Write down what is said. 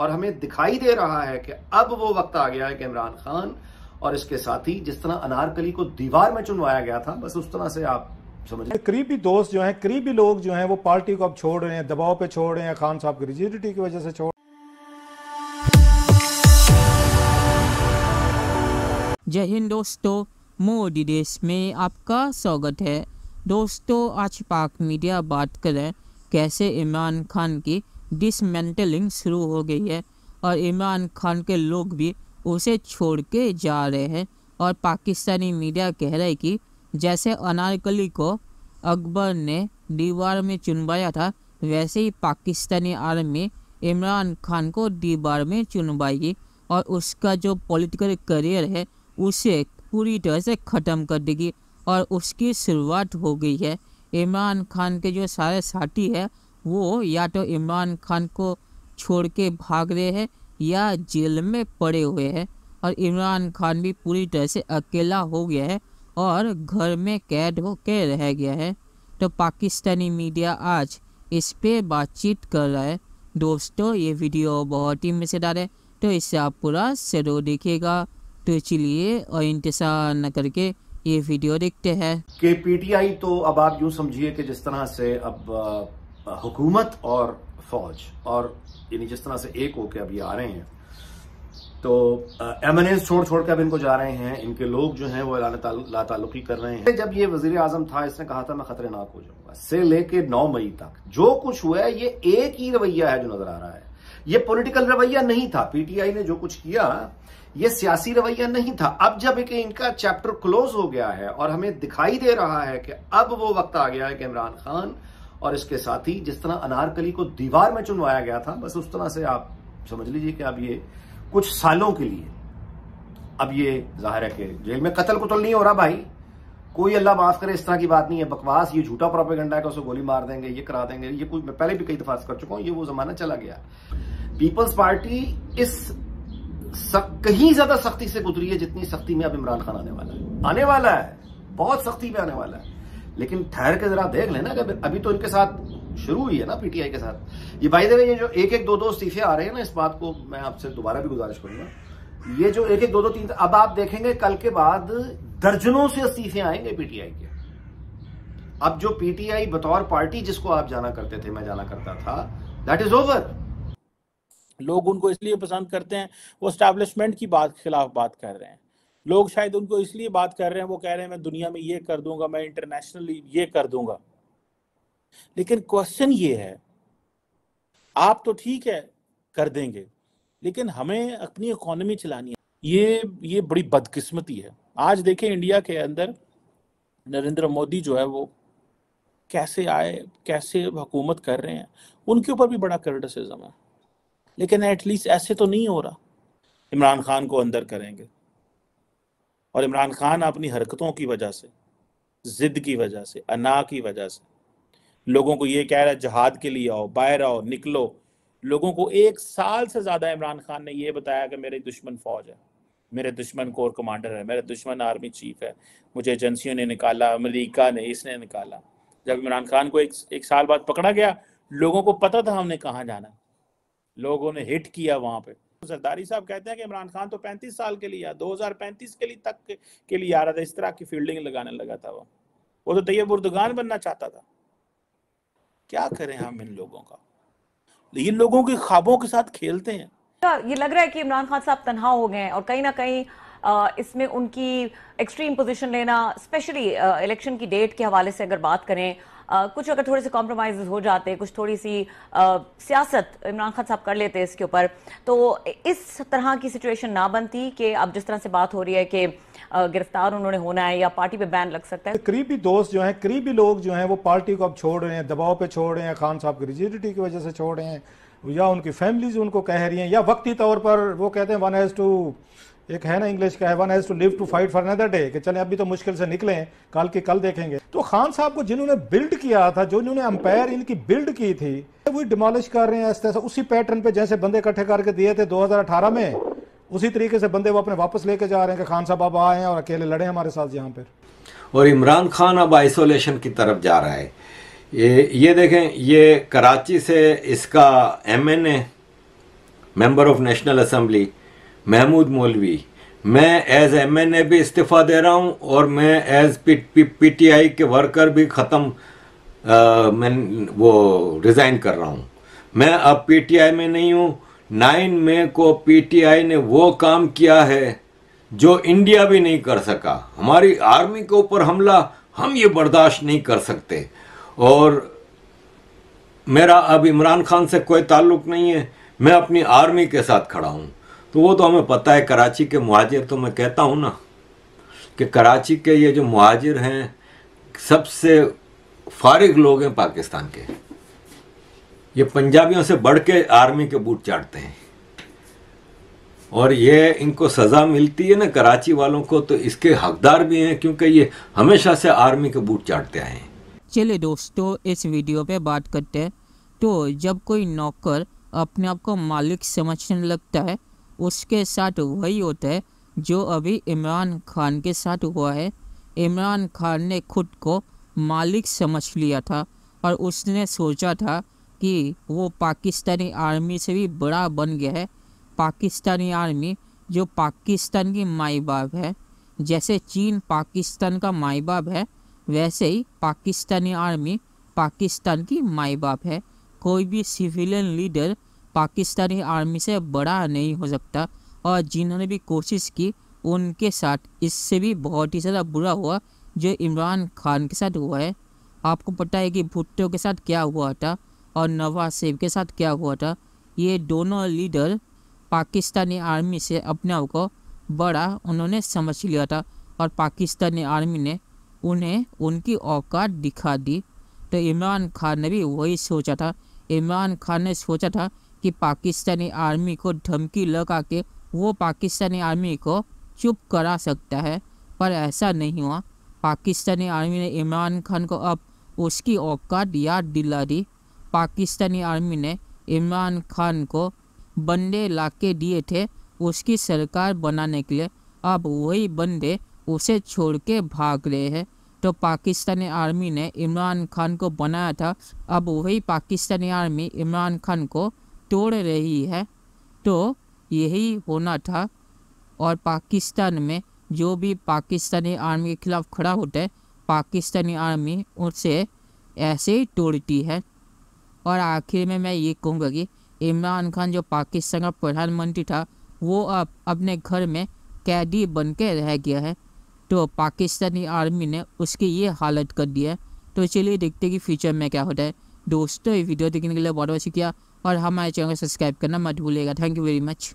और हमें दिखाई दे रहा है कि अब वो वक्त आ गया है कि इमरान खान और इसके साथी जिस तरह अनारकली को दीवार में चुनवाया गया था बस उस तरह से आप समझ करीबी दोस्त जो हैं करीबी लोग जो हैं वो पार्टी को अब छोड़ रहे हैं दबाव पे छोड़ रहे हैं खान साहब की रिजिडिटी की वजह से छोड़ जय हिंद दोस्तों मोदी देश में आपका स्वागत है दोस्तों आज पाक मीडिया बात करें कैसे इमरान खान की डिसमेंटलिंग शुरू हो गई है और इमरान खान के लोग भी उसे छोड़ के जा रहे हैं और पाकिस्तानी मीडिया कह रहे कि जैसे अनारकली को अकबर ने दीवार में चुनवाया था वैसे ही पाकिस्तानी आर्मी इमरान खान को दीवार में चुनवाएगी और उसका जो पॉलिटिकल करियर है उसे पूरी तरह से ख़त्म कर देगी और उसकी शुरुआत हो गई है इमरान खान के जो सारे साथी है वो या तो इमरान खान को छोड़ के भाग रहे हैं या जेल में पड़े हुए हैं और इमरान खान भी पूरी तरह से अकेला हो गया है और घर में कैद हो के रह गया है तो पाकिस्तानी मीडिया आज इस पर बातचीत कर रहा है दोस्तों ये वीडियो बहुत ही मज़ेदार है तो इसे आप पूरा ज़रूर देखिएगा तो चलिए और इंतजार न करके ये वीडियो देखते हैं टी पीटीआई तो अब आप यूँ समझिए कि जिस तरह से अब हुकूमत और फौज और यानी जिस तरह से एक होकर अब ये आ रहे हैं तो एमएनएस छोड़ छोड़ के अब इनको जा रहे हैं इनके लोग जो हैं वो लातालुकी कर रहे हैं जब ये वजीर आजम था इसने कहा था मैं खतरनाक हो जाऊंगा से लेके 9 मई तक जो कुछ हुआ है ये एक ही रवैया है जो नजर आ रहा है ये पॉलिटिकल रवैया नहीं था पीटीआई ने जो कुछ किया ये सियासी रवैया नहीं था अब जब एक इनका चैप्टर क्लोज हो गया है और हमें दिखाई दे रहा है कि अब वो वक्त आ गया है कि इमरान खान और इसके साथ ही जिस तरह अनारकली को दीवार में चुनवाया गया था बस उस तरह से आप समझ लीजिए कि अब ये कुछ सालों के लिए अब ये जाहिर है कि जेल में कतल कुतल नहीं हो रहा भाई कोई अल्लाह माफ करे इस तरह की बात नहीं है बकवास ये झूठा प्रोपेगंडा है उसको गोली मार देंगे ये करा देंगे ये कुछ मैं पहले भी कई दफा कर चुका हूं ये वो जमाना चला गया पीपल्स पार्टी इस सक, कहीं ज्यादा सख्ती से गुजरी है जितनी सख्ती में अब इमरान खान आने वाला है आने वाला है बहुत सख्ती में आने वाला है लेकिन ठहर के जरा देख लेना अगर अभी तो इनके साथ शुरू हुई है ना पीटीआई के साथ ये भाई देवे ये जो एक एक दो दो इस्तीफे आ रहे हैं ना इस बात को मैं आपसे दोबारा भी गुजारिश करूंगा ये जो एक एक दो दो तीन अब आप देखेंगे कल के बाद दर्जनों से इस्तीफे आएंगे पीटीआई के अब जो पीटीआई बतौर पार्टी जिसको आप जाना करते थे मैं जाना करता था दैट इज ओवर लोग उनको इसलिए पसंद करते हैं वो स्टैब्लिशमेंट की बात खिलाफ बात कर रहे हैं लोग शायद उनको इसलिए बात कर रहे हैं वो कह रहे हैं मैं दुनिया में ये कर दूंगा मैं इंटरनेशनली ये कर दूंगा लेकिन क्वेश्चन ये है आप तो ठीक है कर देंगे लेकिन हमें अपनी इकोनॉमी चलानी है ये ये बड़ी बदकिस्मती है आज देखें इंडिया के अंदर नरेंद्र मोदी जो है वो कैसे आए कैसे हुकूमत कर रहे हैं उनके ऊपर भी बड़ा क्रिटिसिज्म है लेकिन एटलीस्ट ऐसे तो नहीं हो रहा इमरान खान को अंदर करेंगे और इमरान खान अपनी हरकतों की वजह से ज़िद की वजह से अना की वजह से लोगों को ये कह रहा है जहाद के लिए आओ बाहर आओ निकलो लोगों को एक साल से ज़्यादा इमरान खान ने यह बताया कि मेरे दुश्मन फौज है मेरे दुश्मन कोर कमांडर है मेरे दुश्मन आर्मी चीफ है मुझे एजेंसियों ने निकाला अमरीका ने इसने निकाला जब इमरान खान को एक एक साल बाद पकड़ा गया लोगों को पता था हमने कहाँ जाना लोगों ने हिट किया वहाँ पर जरदारी तो साहब कहते हैं कि इमरान खान तो 35 साल के लिए दो हजार पैंतीस के लिए तक के लिए आ रहा था इस तरह की फील्डिंग लगाने लगा था वो वो तो तैयब उर्दगान बनना चाहता था क्या करें हम इन लोगों का इन लोगों के ख्वाबों के साथ खेलते हैं अच्छा, ये लग रहा है कि इमरान खान साहब तनहा हो गए हैं और कहीं ना कहीं इसमें उनकी एक्सट्रीम पोजीशन लेना स्पेशली इलेक्शन की डेट के हवाले से अगर बात करें आ, कुछ अगर थोड़े से कॉम्प्रोमाइज हो जाते कुछ थोड़ी सी सियासत इमरान खान साहब कर लेते इसके ऊपर तो इस तरह की सिचुएशन ना बनती कि अब जिस तरह से बात हो रही है कि गिरफ्तार उन्होंने होना है या पार्टी पे बैन लग सकता है करीबी दोस्त जो हैं करीबी लोग जो हैं वो पार्टी को अब छोड़ रहे हैं दबाव पे छोड़ रहे हैं खान साहब की रिजिडिटी की वजह से छोड़ रहे हैं या उनकी फैमिलीज उनको कह रही हैं या वक्ती तौर पर वो कहते हैं वन हैज़ टू एक है ना इंग्लिश का है one has to live to fight for another day कि चले अभी तो मुश्किल से निकले कल के कल देखेंगे तो खान साहब को जिन्होंने बिल्ड किया था जो जिन्होंने अंपायर इनकी बिल्ड की थी वो डिमोलिश कर रहे हैं ऐसे ऐसे उसी पैटर्न पे जैसे बंदे इकट्ठे करके दिए थे 2018 में उसी तरीके से बंदे वो अपने वापस लेके जा रहे हैं कि खान साहब अब आए हैं और अकेले लड़े हमारे साथ यहाँ पर और इमरान खान अब आइसोलेशन की तरफ जा रहा है ये ये देखें ये कराची से इसका M N A of national assembly Mahmood Maulvi मैं एज एम एन ए भी इस्तीफ़ा दे रहा हूँ और मैं as P P, P T I के वर्कर भी ख़त्म मैं वो रिज़ाइन कर रहा हूँ मैं अब पी टी आई में नहीं हूँ नाइन मे को पी टी आई ने वो काम किया है जो इंडिया भी नहीं कर सका हमारी आर्मी के ऊपर हमला हम ये बर्दाश्त नहीं कर सकते और मेरा अब इमरान खान से कोई ताल्लुक नहीं है मैं अपनी आर्मी के साथ खड़ा हूँ तो वो तो हमें पता है कराची के मुहाजिर तो मैं कहता हूँ ना कि कराची के ये जो मुहाजिर हैं सबसे फारिग लोग हैं पाकिस्तान के ये पंजाबियों से बढ़ के आर्मी के बूट चाटते हैं और ये इनको सज़ा मिलती है ना कराची वालों को तो इसके हकदार भी हैं क्योंकि ये हमेशा से आर्मी के बूट चाटते आए हैं चलिए दोस्तों इस वीडियो पे बात करते हैं तो जब कोई नौकर अपने आप को मालिक समझने लगता है उसके साथ वही होता है जो अभी इमरान खान के साथ हुआ है इमरान खान ने खुद को मालिक समझ लिया था और उसने सोचा था कि वो पाकिस्तानी आर्मी से भी बड़ा बन गया है पाकिस्तानी आर्मी जो पाकिस्तान की माई बाप है जैसे चीन पाकिस्तान का माई बाप है वैसे ही पाकिस्तानी आर्मी पाकिस्तान की माई बाप है कोई भी सिविलियन लीडर पाकिस्तानी आर्मी से बड़ा नहीं हो सकता और जिन्होंने भी कोशिश की उनके साथ इससे भी बहुत ही ज़्यादा बुरा हुआ जो इमरान खान के साथ हुआ है आपको पता है कि भुट्टो के साथ क्या हुआ था और नवाज शरीफ के साथ क्या हुआ था ये दोनों लीडर पाकिस्तानी आर्मी से अपने आप को बड़ा उन्होंने समझ लिया था और पाकिस्तानी आर्मी ने उन्हें उनकी औकात दिखा दी तो इमरान खान ने भी वही सोचा था इमरान खान ने सोचा था कि पाकिस्तानी आर्मी को धमकी लगा के वो पाकिस्तानी आर्मी को चुप करा सकता है पर ऐसा नहीं हुआ पाकिस्तानी आर्मी ने इमरान खान को अब उसकी औकात याद दिला दी पाकिस्तानी आर्मी ने इमरान खान को बंदे के दिए थे उसकी सरकार बनाने के लिए अब वही बंदे उसे छोड़ के भाग रहे हैं तो पाकिस्तानी आर्मी ने इमरान खान को बनाया था अब वही पाकिस्तानी आर्मी इमरान खान को तोड़ रही है तो यही होना था और पाकिस्तान में जो भी पाकिस्तानी आर्मी के खिलाफ खड़ा होता है पाकिस्तानी आर्मी उसे ऐसे ही तोड़ती है और आखिर में मैं ये कहूँगा कि इमरान खान जो पाकिस्तान का प्रधानमंत्री था वो अब अपने घर में कैदी बन के रह गया है तो पाकिस्तानी आर्मी ने उसकी ये हालत कर दी है तो चलिए देखते हैं कि फ्यूचर में क्या होता है दोस्तों ये वीडियो देखने के लिए बहुत बहुत शुक्रिया और हमारे चैनल को सब्सक्राइब करना मत भूलेगा थैंक यू वेरी मच